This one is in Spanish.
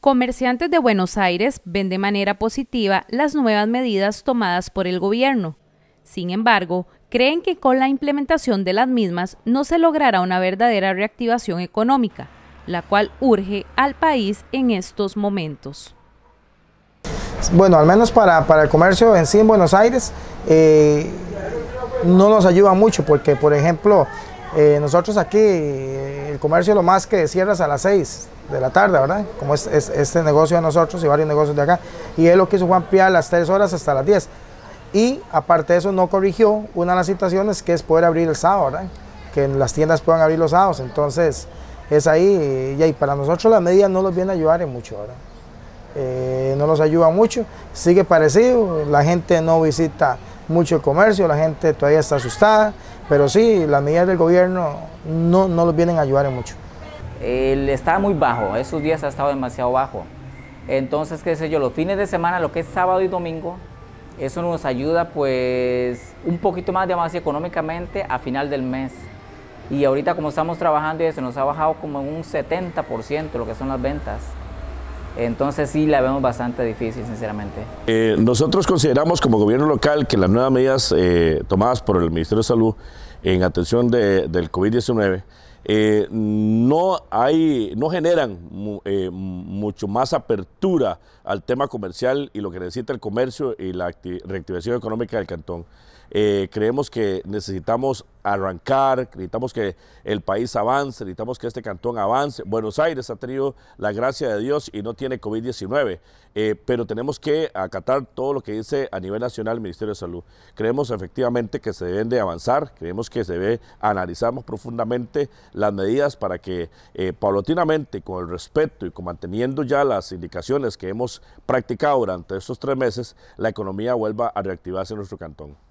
Comerciantes de Buenos Aires ven de manera positiva las nuevas medidas tomadas por el gobierno. Sin embargo, creen que con la implementación de las mismas no se logrará una verdadera reactivación económica, la cual urge al país en estos momentos. Bueno, al menos para, el comercio en sí en Buenos Aires, eh, no nos ayuda mucho porque, por ejemplo, eh, nosotros aquí eh, el comercio lo más que cierras a las 6 de la tarde, ¿verdad? Como es, este negocio de nosotros y varios negocios de acá. Y él lo quiso fue ampliar las 3 horas hasta las 10. Y aparte de eso no corrigió una de las situaciones que es poder abrir el sábado, ¿verdad? Que las tiendas puedan abrir los sábados. Entonces es ahí y ahí para nosotros la medida no nos viene a ayudar en mucho, ¿verdad? Eh, no nos ayuda mucho, sigue parecido, la gente no visita mucho el comercio, la gente todavía está asustada, pero sí, las medidas del gobierno no, no los vienen a ayudar en mucho. El está muy bajo, esos días ha estado demasiado bajo. Entonces, qué sé yo, los fines de semana, lo que es sábado y domingo, eso nos ayuda pues un poquito más, digamos económicamente a final del mes. Y ahorita como estamos trabajando y eso nos ha bajado como en un 70% lo que son las ventas. Entonces sí la vemos bastante difícil, sinceramente. Eh, nosotros consideramos como gobierno local que las nuevas medidas eh, tomadas por el Ministerio de Salud en atención del COVID-19 eh, no, hay, no generan mucho más apertura al tema comercial y lo que necesita el comercio y la reactivación económica del cantón. creemos que necesitamos arrancar, necesitamos que el país avance, necesitamos que este cantón avance. Buenos Aires ha tenido la gracia de Dios y no tiene COVID-19, eh, pero tenemos que acatar todo lo que dice a nivel nacional el Ministerio de Salud. Creemos efectivamente que se deben de avanzar, creemos que se debe analizar profundamente las medidas para que eh, paulatinamente, con el respeto y con manteniendo ya las indicaciones que hemos practicado durante estos tres meses, la economía vuelva a reactivarse en nuestro cantón.